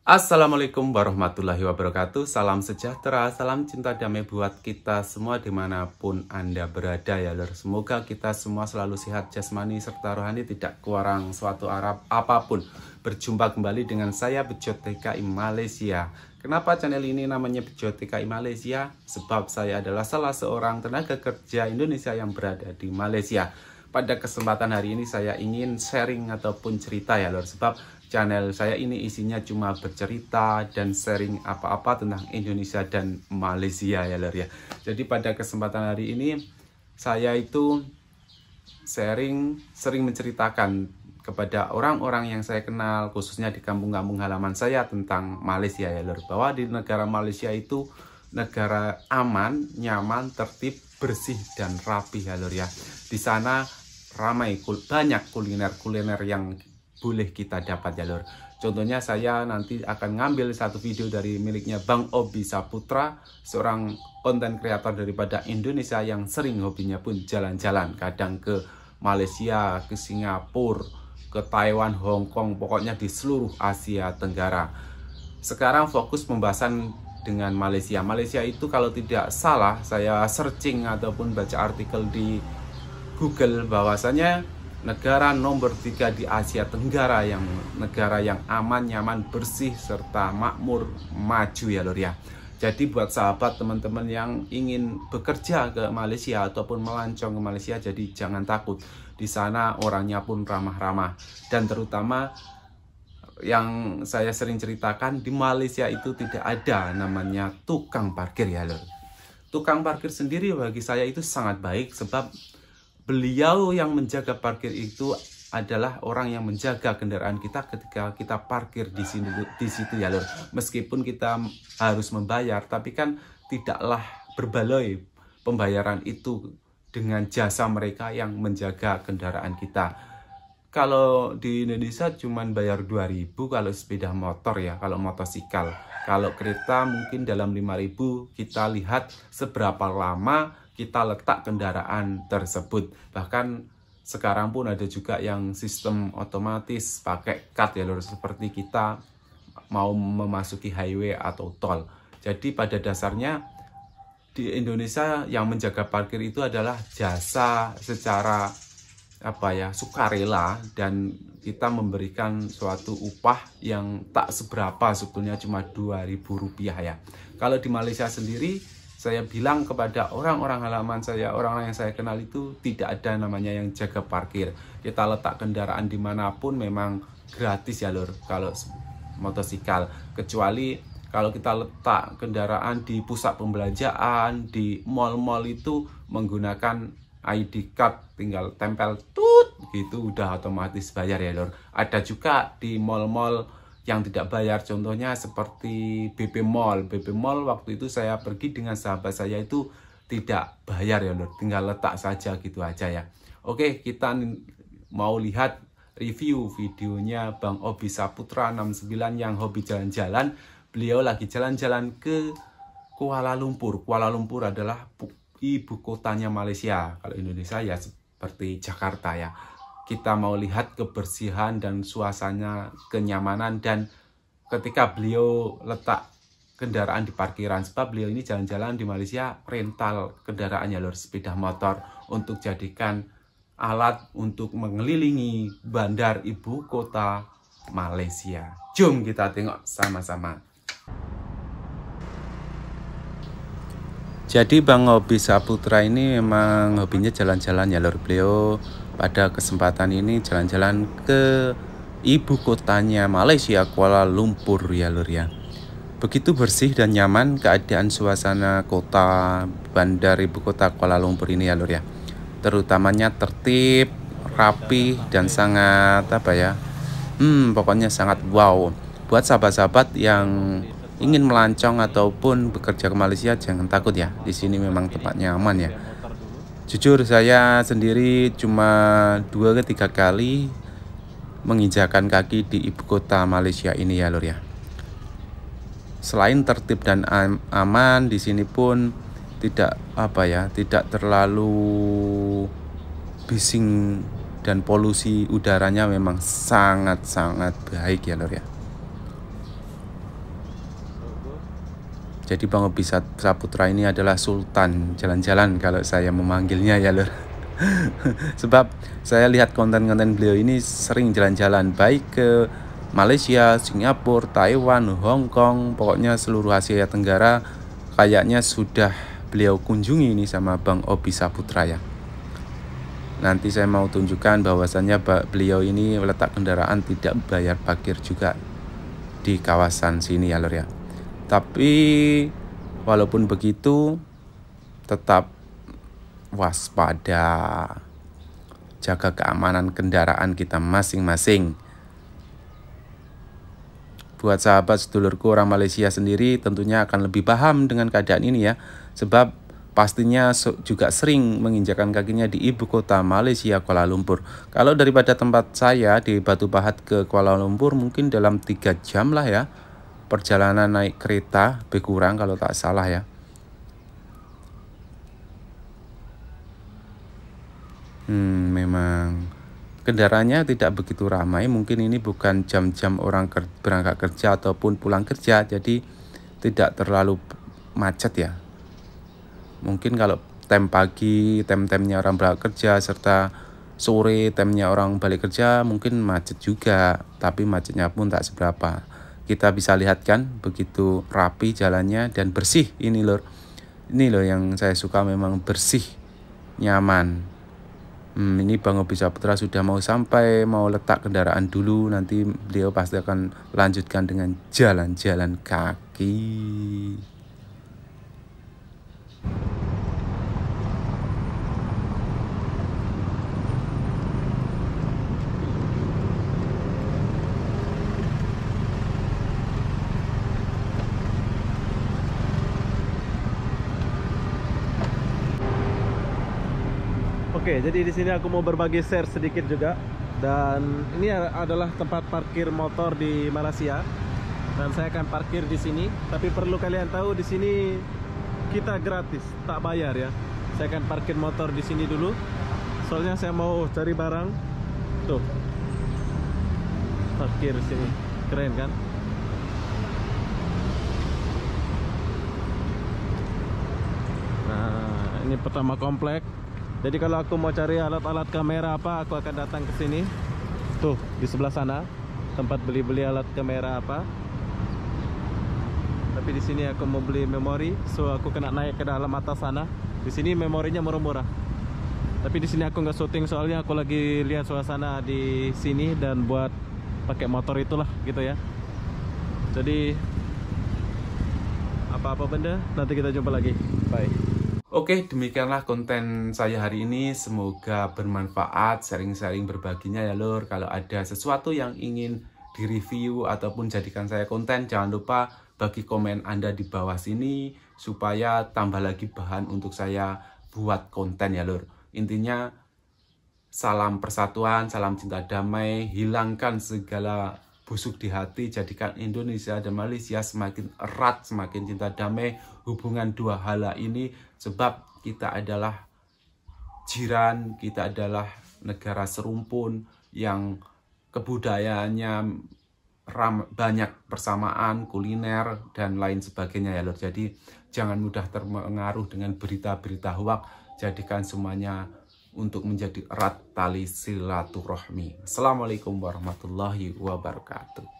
Assalamualaikum warahmatullahi wabarakatuh Salam sejahtera, salam cinta damai buat kita semua dimanapun Anda berada ya lor Semoga kita semua selalu sehat jasmani serta rohani tidak kurang suatu Arab apapun Berjumpa kembali dengan saya Bejo TKI Malaysia Kenapa channel ini namanya Bejo TKI Malaysia? Sebab saya adalah salah seorang tenaga kerja Indonesia yang berada di Malaysia pada kesempatan hari ini saya ingin sharing ataupun cerita ya lor sebab channel saya ini isinya cuma bercerita dan sharing apa-apa tentang Indonesia dan Malaysia ya lor ya jadi pada kesempatan hari ini saya itu sharing sering menceritakan kepada orang-orang yang saya kenal khususnya di kampung-kampung halaman saya tentang Malaysia ya lor bahwa di negara Malaysia itu negara aman, nyaman, tertib, bersih dan rapi ya lor ya. Di sana ramai kul banyak kuliner-kuliner yang boleh kita dapat jalur. Contohnya saya nanti akan ngambil satu video dari miliknya Bang Obi Saputra, seorang konten kreator daripada Indonesia yang sering hobinya pun jalan-jalan, kadang ke Malaysia, ke Singapura, ke Taiwan, Hong Kong, pokoknya di seluruh Asia Tenggara. Sekarang fokus pembahasan dengan Malaysia. Malaysia itu kalau tidak salah saya searching ataupun baca artikel di Google bahwasanya negara nomor tiga di Asia Tenggara yang negara yang aman, nyaman, bersih, serta makmur, maju ya lor ya. Jadi buat sahabat teman-teman yang ingin bekerja ke Malaysia ataupun melancong ke Malaysia, jadi jangan takut. Di sana orangnya pun ramah-ramah. Dan terutama yang saya sering ceritakan, di Malaysia itu tidak ada namanya tukang parkir ya lor. Tukang parkir sendiri bagi saya itu sangat baik sebab beliau yang menjaga parkir itu adalah orang yang menjaga kendaraan kita ketika kita parkir di sini di situ ya lor. Meskipun kita harus membayar, tapi kan tidaklah berbaloi pembayaran itu dengan jasa mereka yang menjaga kendaraan kita. Kalau di Indonesia cuman bayar 2000 kalau sepeda motor ya, kalau motosikal. Kalau kereta mungkin dalam 5000 kita lihat seberapa lama kita letak kendaraan tersebut. Bahkan sekarang pun ada juga yang sistem otomatis pakai card ya lurus seperti kita mau memasuki highway atau tol. Jadi pada dasarnya di Indonesia yang menjaga parkir itu adalah jasa secara apa ya sukarela dan kita memberikan suatu upah yang tak seberapa sebetulnya cuma 2000 rupiah ya. Kalau di Malaysia sendiri saya bilang kepada orang-orang halaman saya, orang-orang yang saya kenal itu tidak ada namanya yang jaga parkir. Kita letak kendaraan dimanapun memang gratis ya lor kalau motosikal. Kecuali kalau kita letak kendaraan di pusat pembelanjaan, di mall-mall itu menggunakan ID card tinggal tempel tut gitu udah otomatis bayar ya lor. Ada juga di mall-mall yang tidak bayar. Contohnya seperti BP Mall. BP Mall waktu itu saya pergi dengan sahabat saya itu tidak bayar ya Lur Tinggal letak saja gitu aja ya. Oke, kita mau lihat review videonya Bang Obi Saputra 69 yang hobi jalan-jalan. Beliau lagi jalan-jalan ke Kuala Lumpur. Kuala Lumpur adalah ibu kotanya Malaysia. Kalau Indonesia ya seperti Jakarta ya kita mau lihat kebersihan dan suasanya kenyamanan dan ketika beliau letak kendaraan di parkiran sebab beliau ini jalan-jalan di Malaysia rental kendaraan jalur sepeda motor untuk jadikan alat untuk mengelilingi bandar ibu kota Malaysia. Jom kita tengok sama-sama. Jadi Bang Hobi Saputra ini memang hobinya jalan-jalan jalur ya beliau pada kesempatan ini jalan-jalan ke ibu kotanya Malaysia Kuala Lumpur ya lur ya begitu bersih dan nyaman keadaan suasana kota bandar ibu kota Kuala Lumpur ini ya lur ya terutamanya tertib rapi dan sangat apa ya hmm pokoknya sangat wow buat sahabat-sahabat yang ingin melancong ataupun bekerja ke Malaysia jangan takut ya di sini memang tempatnya aman ya jujur saya sendiri cuma dua ke tiga kali menginjakan kaki di ibu kota Malaysia ini ya lur ya selain tertib dan aman di sini pun tidak apa ya tidak terlalu bising dan polusi udaranya memang sangat-sangat baik ya lur ya Jadi Bang Obi Saputra ini adalah sultan jalan-jalan kalau saya memanggilnya ya lur. Sebab saya lihat konten-konten beliau ini sering jalan-jalan baik ke Malaysia, Singapura, Taiwan, Hong Kong, pokoknya seluruh Asia Tenggara kayaknya sudah beliau kunjungi ini sama Bang Obi Saputra ya. Nanti saya mau tunjukkan bahwasannya beliau ini letak kendaraan tidak bayar parkir juga di kawasan sini ya lur ya. Tapi walaupun begitu tetap waspada. Jaga keamanan kendaraan kita masing-masing. Buat sahabat sedulurku orang Malaysia sendiri tentunya akan lebih paham dengan keadaan ini ya. Sebab pastinya juga sering menginjakan kakinya di ibu kota Malaysia Kuala Lumpur. Kalau daripada tempat saya di Batu Pahat ke Kuala Lumpur mungkin dalam tiga jam lah ya perjalanan naik kereta lebih kurang kalau tak salah ya Hmm, memang kendaraannya tidak begitu ramai. Mungkin ini bukan jam-jam orang ker berangkat kerja ataupun pulang kerja, jadi tidak terlalu macet ya. Mungkin kalau tem pagi, tem-temnya orang berangkat kerja serta sore temnya orang balik kerja mungkin macet juga, tapi macetnya pun tak seberapa kita bisa lihatkan begitu rapi jalannya dan bersih ini lor, ini loh yang saya suka memang bersih nyaman hmm, ini Bang Obi Saputra sudah mau sampai mau letak kendaraan dulu nanti beliau pasti akan lanjutkan dengan jalan-jalan kaki Oke, jadi di sini aku mau berbagi share sedikit juga. Dan ini adalah tempat parkir motor di Malaysia. Dan saya akan parkir di sini, tapi perlu kalian tahu di sini kita gratis, tak bayar ya. Saya akan parkir motor di sini dulu. Soalnya saya mau cari barang. Tuh. Parkir di sini. Keren kan? Nah, ini pertama komplek jadi kalau aku mau cari alat-alat kamera apa, aku akan datang ke sini. Tuh, di sebelah sana tempat beli-beli alat kamera apa. Tapi di sini aku mau beli memori, so aku kena naik ke dalam atas sana. Di sini memorinya murah-murah. Tapi di sini aku nggak syuting soalnya aku lagi lihat suasana di sini dan buat pakai motor itulah gitu ya. Jadi apa-apa benda nanti kita jumpa lagi. Bye. Oke, demikianlah konten saya hari ini. Semoga bermanfaat, sharing-sharing berbaginya ya lur Kalau ada sesuatu yang ingin direview ataupun jadikan saya konten, jangan lupa bagi komen Anda di bawah sini supaya tambah lagi bahan untuk saya buat konten ya lur Intinya salam persatuan, salam cinta damai, hilangkan segala busuk di hati, jadikan Indonesia dan Malaysia semakin erat, semakin cinta damai hubungan dua hala ini sebab kita adalah jiran, kita adalah negara serumpun yang kebudayaannya ram, banyak persamaan, kuliner, dan lain sebagainya ya lor. Jadi jangan mudah terpengaruh dengan berita-berita hoax, jadikan semuanya untuk menjadi erat tali silaturahmi. Assalamualaikum warahmatullahi wabarakatuh.